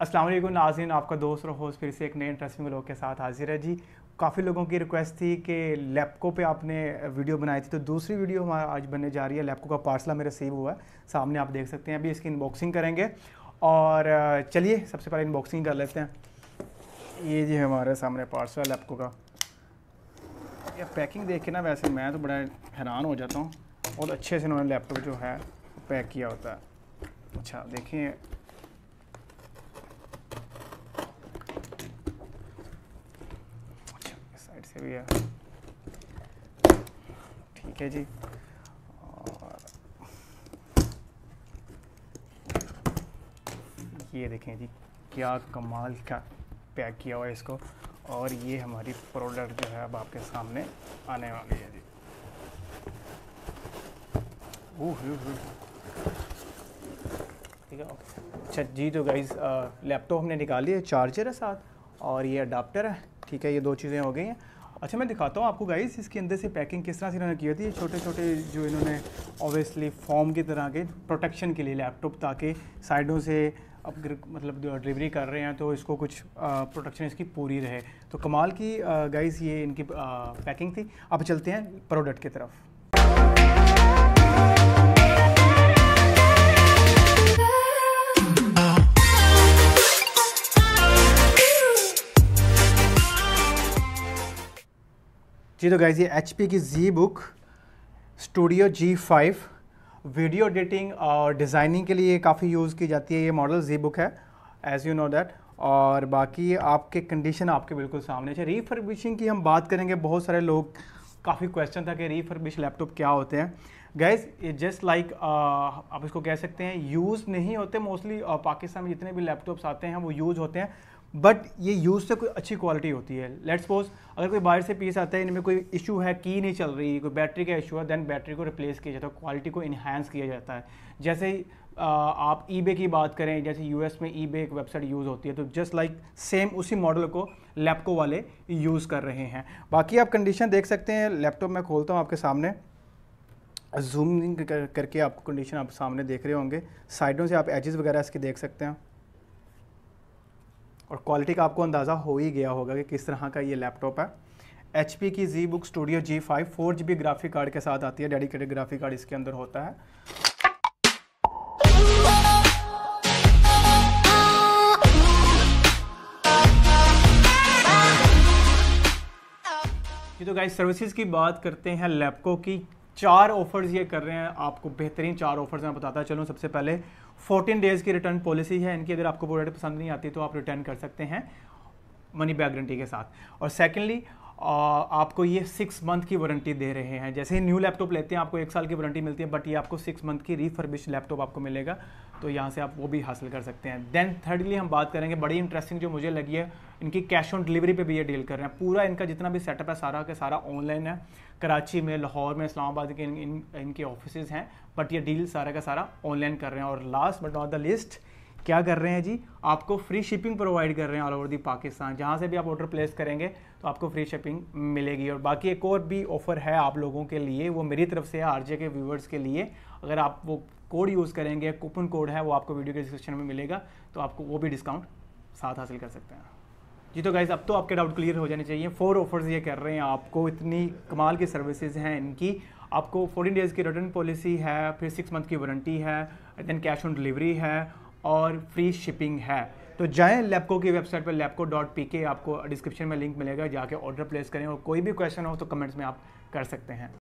असलम नाजिन आपका दोस्त और होस्ट फिर से एक नए इंटरेस्टिंग ब्लॉग के साथ हाजिर है जी काफ़ी लोगों की रिक्वेस्ट थी कि लैपको पे आपने वीडियो बनाई थी तो दूसरी वीडियो हमारा आज बनने जा रही है लैपको का पार्सल हमें रिसीव हुआ है सामने आप देख सकते हैं अभी इसकी इनबॉक्सिंग करेंगे और चलिए सबसे पहले इनबॉक्सिंग कर लेते हैं ये जी हमारे सामने पार्सल है लैपको का ये पैकिंग देख के ना वैसे मैं तो बड़ा हैरान हो जाता हूँ बहुत अच्छे से इन्होंने लैपटॉप जो है पैक किया होता है अच्छा देखिए भी तो है ठीक है जी और ये देखें जी क्या कमाल का पैक किया हुआ है इसको और ये हमारी प्रोडक्ट जो है अब आपके सामने आने वाली है जी ओह ठीक है अच्छा जी तो गाइज लैपटॉप हमने निकाली है चार्जर है साथ और ये अडाप्टर है ठीक है ये दो चीज़ें हो गई हैं अच्छा मैं दिखाता हूँ आपको गाइस इसके अंदर से पैकिंग किस तरह से इन्होंने की थी छोटे छोटे जो इन्होंने ऑब्वियसली फॉर्म की तरह के प्रोटेक्शन के लिए लैपटॉप ताकि साइडों से अब मतलब डिलीवरी कर रहे हैं तो इसको कुछ प्रोटेक्शन इसकी पूरी रहे तो कमाल की गाइस ये इनकी पैकिंग थी अब चलते हैं प्रोडक्ट की तरफ जी तो गाइज ये एच की Z book studio G five video editing और डिज़ाइनिंग के लिए काफ़ी यूज़ की जाती है ये मॉडल जी बुक है एज़ यू नो दैट और बाकी आपके कंडीशन आपके बिल्कुल सामने से रीफर्बिशिंग की हम बात करेंगे बहुत सारे लोग काफ़ी क्वेश्चन था कि रीफर्बिश लैपटॉप क्या होते हैं गैस ये जस्ट लाइक आप इसको कह सकते हैं यूज़ नहीं होते मोस्टली पाकिस्तान में जितने भी लैपटॉप्स आते हैं वो यूज़ होते हैं बट ये यूज़ से कोई अच्छी क्वालिटी होती है लेट्स सपोज अगर कोई बाहर से पीस आता है इनमें कोई इशू है की नहीं चल रही कोई बैटरी का इशू है देन बैटरी को रिप्लेस किया जाता है क्वालिटी को इन्हांस किया जाता है जैसे आप ई की बात करें जैसे यू में ई एक वेबसाइट यूज़ होती है तो जस्ट लाइक सेम उसी मॉडल को लैपटॉप वाले यूज़ कर रहे हैं बाकी आप कंडीशन देख सकते हैं लैपटॉप मैं खोलता हूँ आपके सामने जूम कर, करके आपको कंडीशन आप सामने देख रहे होंगे साइडों से आप एजेस वगैरह इसके देख सकते हैं और क्वालिटी का आपको अंदाज़ा हो ही गया होगा कि किस तरह का ये लैपटॉप है एच की Z book studio G five four G B graphic card के साथ आती है डेडिकेटेड ग्राफिक कार्ड इसके अंदर होता है ये तो गाइस सर्विसेज की बात करते हैं लैपको की चार ऑफर्स ये कर रहे हैं आपको बेहतरीन चार ऑफर्स मैं बताता चलूँ सबसे पहले 14 डेज़ की रिटर्न पॉलिसी है इनकी अगर आपको प्रोडक्ट पसंद नहीं आती तो आप रिटर्न कर सकते हैं मनी बैक गारंटी के साथ और सेकेंडली आपको ये सिक्स मंथ की वारंटी दे रहे हैं जैसे ही न्यू लैपटॉप लेते हैं आपको एक साल की वारंटी मिलती है बट ये आपको सिक्स मंथ की रिफर्बिश लैपटॉप आपको मिलेगा तो यहाँ से आप वो भी हासिल कर सकते हैं देन थर्डली हम बात करेंगे बड़ी इंटरेस्टिंग जो मुझे लगी है इनकी कैश ऑन डिलीवरी पे भी ये डील कर रहे हैं पूरा इनका जितना भी सेटअप है सारा का सारा ऑनलाइन है कराची में लाहौर में इस्लामाबाद के इन, इन, इनके ऑफिस हैं बट ये डील सारा का सारा ऑनलाइन कर रहे हैं और last but not the list क्या कर रहे हैं जी आपको फ्री शिपिंग प्रोवाइड कर रहे हैं ऑल ओवर दी पाकिस्तान जहाँ से भी आप ऑर्डर प्लेस करेंगे तो आपको फ्री शिपिंग मिलेगी और बाकी एक और भी ऑफ़र है आप लोगों के लिए वो मेरी तरफ से है आरजे के व्यूवर्स के लिए अगर आप वो कोड यूज़ करेंगे कूपन कोड है वो आपको वीडियो के डिस्क्रिप्शन में मिलेगा तो आपको वो भी डिस्काउंट साथ हासिल कर सकते हैं जी तो गाइज़ अब तो आपके डाउट क्लियर हो जाने चाहिए फोर ऑफर्स ये कर रहे हैं आपको इतनी कमाल की सर्विसेज हैं इनकी आपको फोर्टीन डेज़ की रिटर्न पॉलिसी है फिर सिक्स मंथ की वारंटी है देन कैश ऑन डिलीवरी है और फ्री शिपिंग है तो जाएं लैपको की वेबसाइट पर लैपको डॉट पी के आपको डिस्क्रिप्शन में लिंक मिलेगा जाके ऑर्डर प्लेस करें और कोई भी क्वेश्चन हो तो कमेंट्स में आप कर सकते हैं